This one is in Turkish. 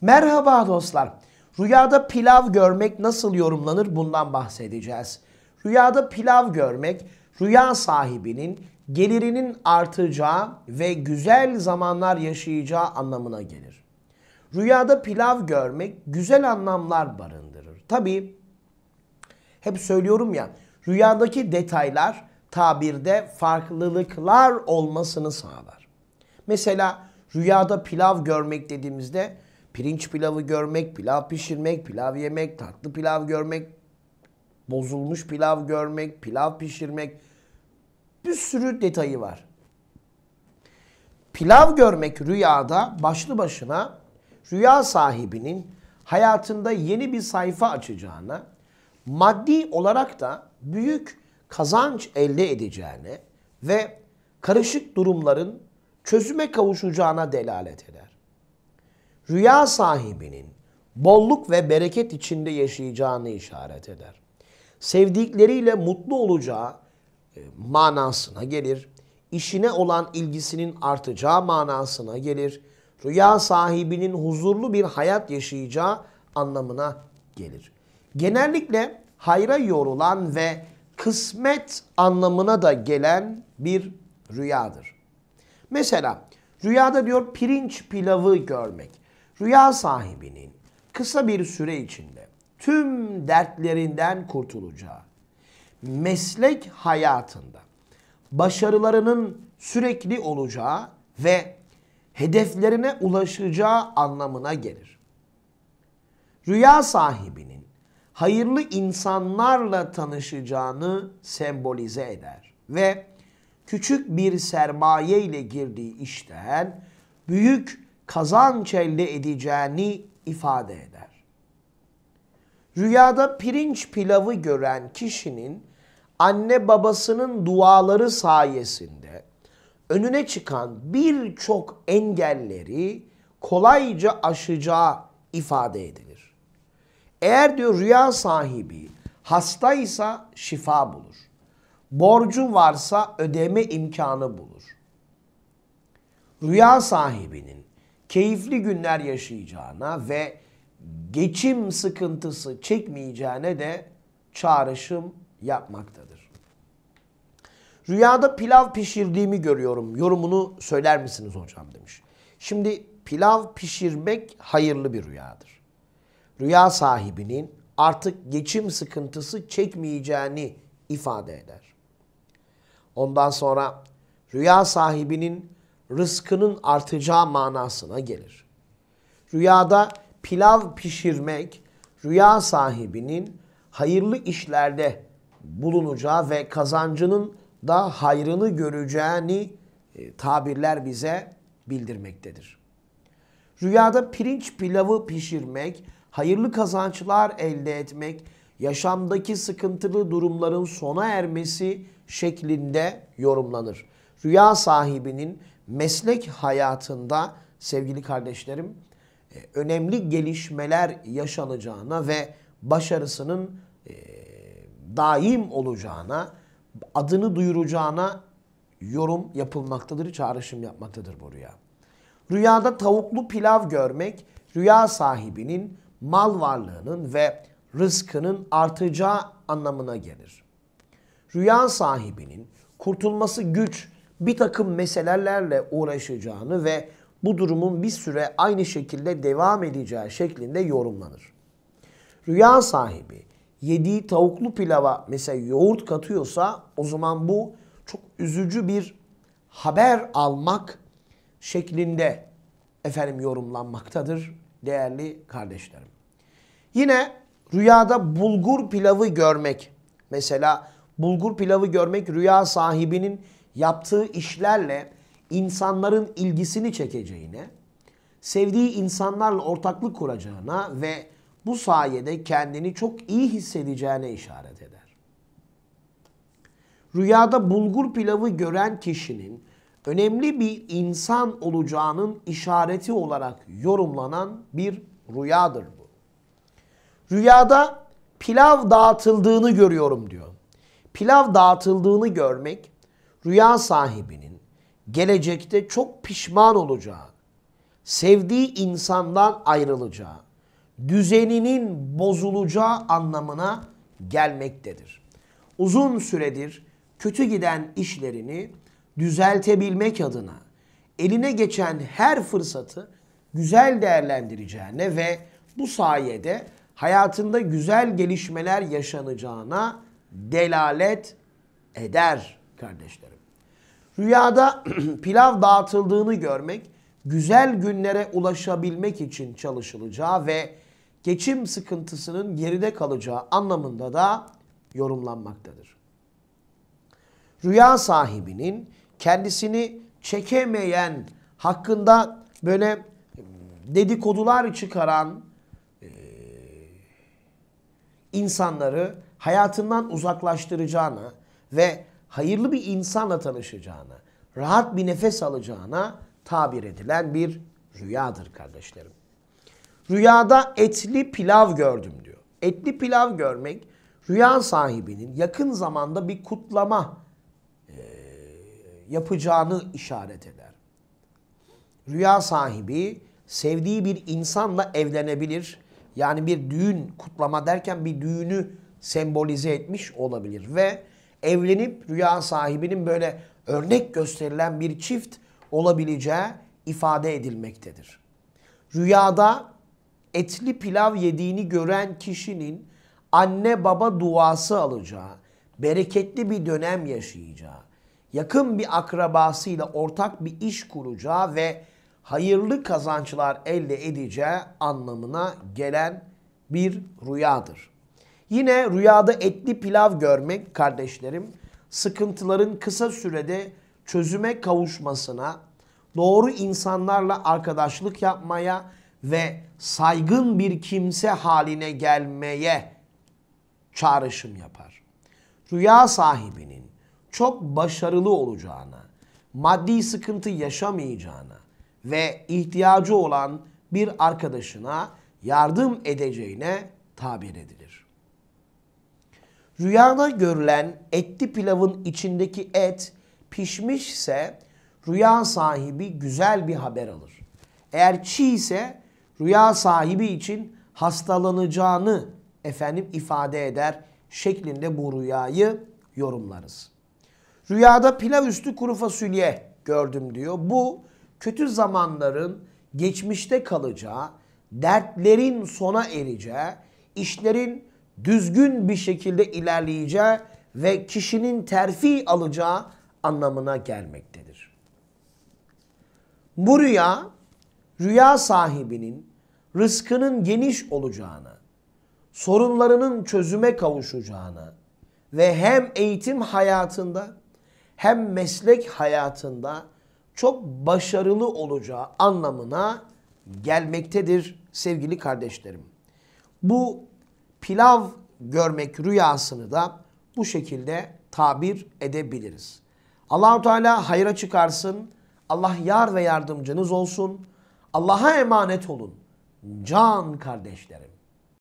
Merhaba dostlar. Rüyada pilav görmek nasıl yorumlanır bundan bahsedeceğiz. Rüyada pilav görmek rüya sahibinin gelirinin artacağı ve güzel zamanlar yaşayacağı anlamına gelir. Rüyada pilav görmek güzel anlamlar barındırır. Tabi hep söylüyorum ya rüyadaki detaylar tabirde farklılıklar olmasını sağlar. Mesela rüyada pilav görmek dediğimizde pirinç pilavı görmek, pilav pişirmek, pilav yemek, tatlı pilav görmek, bozulmuş pilav görmek, pilav pişirmek bir sürü detayı var. Pilav görmek rüyada başlı başına rüya sahibinin hayatında yeni bir sayfa açacağına, maddi olarak da büyük kazanç elde edeceğine ve karışık durumların çözüme kavuşacağına delalet eder rüya sahibinin bolluk ve bereket içinde yaşayacağını işaret eder. Sevdikleriyle mutlu olacağı e, manasına gelir. İşine olan ilgisinin artacağı manasına gelir. Rüya sahibinin huzurlu bir hayat yaşayacağı anlamına gelir. Genellikle hayra yorulan ve kısmet anlamına da gelen bir rüyadır. Mesela rüyada diyor pirinç pilavı görmek rüya sahibinin kısa bir süre içinde tüm dertlerinden kurtulacağı, meslek hayatında başarılarının sürekli olacağı ve hedeflerine ulaşacağı anlamına gelir. Rüya sahibinin hayırlı insanlarla tanışacağını sembolize eder ve küçük bir sermaye ile girdiği işten büyük kazanç elde edeceğini ifade eder. Rüyada pirinç pilavı gören kişinin anne babasının duaları sayesinde önüne çıkan birçok engelleri kolayca aşacağı ifade edilir. Eğer diyor rüya sahibi hastaysa şifa bulur. Borcu varsa ödeme imkanı bulur. Rüya sahibinin keyifli günler yaşayacağına ve geçim sıkıntısı çekmeyeceğine de çağrışım yapmaktadır. Rüyada pilav pişirdiğimi görüyorum. Yorumunu söyler misiniz hocam demiş. Şimdi pilav pişirmek hayırlı bir rüyadır. Rüya sahibinin artık geçim sıkıntısı çekmeyeceğini ifade eder. Ondan sonra rüya sahibinin rızkının artacağı manasına gelir. Rüyada pilav pişirmek rüya sahibinin hayırlı işlerde bulunacağı ve kazancının da hayrını göreceğini e, tabirler bize bildirmektedir. Rüyada pirinç pilavı pişirmek, hayırlı kazançlar elde etmek, yaşamdaki sıkıntılı durumların sona ermesi şeklinde yorumlanır. Rüya sahibinin meslek hayatında sevgili kardeşlerim e, önemli gelişmeler yaşanacağına ve başarısının e, daim olacağına, adını duyuracağına yorum yapılmaktadır, çağrışım yapmaktadır bu rüya. Rüyada tavuklu pilav görmek, rüya sahibinin mal varlığının ve rızkının artacağı anlamına gelir. Rüya sahibinin kurtulması güç bir takım meselelerle uğraşacağını ve bu durumun bir süre aynı şekilde devam edeceği şeklinde yorumlanır. Rüya sahibi yediği tavuklu pilava mesela yoğurt katıyorsa o zaman bu çok üzücü bir haber almak şeklinde efendim yorumlanmaktadır değerli kardeşlerim. Yine rüyada bulgur pilavı görmek mesela bulgur pilavı görmek rüya sahibinin yaptığı işlerle insanların ilgisini çekeceğine, sevdiği insanlarla ortaklık kuracağına ve bu sayede kendini çok iyi hissedeceğine işaret eder. Rüyada bulgur pilavı gören kişinin önemli bir insan olacağının işareti olarak yorumlanan bir rüyadır bu. Rüyada pilav dağıtıldığını görüyorum diyor. Pilav dağıtıldığını görmek rüya sahibinin gelecekte çok pişman olacağı, sevdiği insandan ayrılacağı, düzeninin bozulacağı anlamına gelmektedir. Uzun süredir kötü giden işlerini düzeltebilmek adına eline geçen her fırsatı güzel değerlendireceğine ve bu sayede hayatında güzel gelişmeler yaşanacağına delalet eder kardeşlerim. Rüyada pilav dağıtıldığını görmek, güzel günlere ulaşabilmek için çalışılacağı ve geçim sıkıntısının geride kalacağı anlamında da yorumlanmaktadır. Rüya sahibinin kendisini çekemeyen hakkında böyle hmm, dedikodular çıkaran insanları hayatından uzaklaştıracağını ve hayırlı bir insanla tanışacağına, rahat bir nefes alacağına tabir edilen bir rüyadır kardeşlerim. Rüyada etli pilav gördüm diyor. Etli pilav görmek rüya sahibinin yakın zamanda bir kutlama e, yapacağını işaret eder. Rüya sahibi sevdiği bir insanla evlenebilir. Yani bir düğün kutlama derken bir düğünü sembolize etmiş olabilir ve evlenip rüya sahibinin böyle örnek gösterilen bir çift olabileceği ifade edilmektedir. Rüyada etli pilav yediğini gören kişinin anne baba duası alacağı, bereketli bir dönem yaşayacağı, yakın bir akrabasıyla ortak bir iş kuracağı ve hayırlı kazançlar elde edeceği anlamına gelen bir rüyadır. Yine rüyada etli pilav görmek kardeşlerim sıkıntıların kısa sürede çözüme kavuşmasına, doğru insanlarla arkadaşlık yapmaya ve saygın bir kimse haline gelmeye çağrışım yapar. Rüya sahibinin çok başarılı olacağına, maddi sıkıntı yaşamayacağına ve ihtiyacı olan bir arkadaşına yardım edeceğine tabir edilir. Rüyada görülen etli pilavın içindeki et pişmişse rüya sahibi güzel bir haber alır. Eğer çiğ ise rüya sahibi için hastalanacağını efendim ifade eder şeklinde bu rüyayı yorumlarız. Rüyada pilav üstü kuru fasulye gördüm diyor. Bu kötü zamanların geçmişte kalacağı, dertlerin sona ereceği, işlerin düzgün bir şekilde ilerleyeceği ve kişinin terfi alacağı anlamına gelmektedir. Bu rüya, rüya sahibinin rızkının geniş olacağını, sorunlarının çözüme kavuşacağını ve hem eğitim hayatında hem meslek hayatında çok başarılı olacağı anlamına gelmektedir sevgili kardeşlerim. Bu pilav görmek rüyasını da bu şekilde tabir edebiliriz. Allahu Teala hayra çıkarsın. Allah yar ve yardımcınız olsun. Allah'a emanet olun. Can kardeşlerim.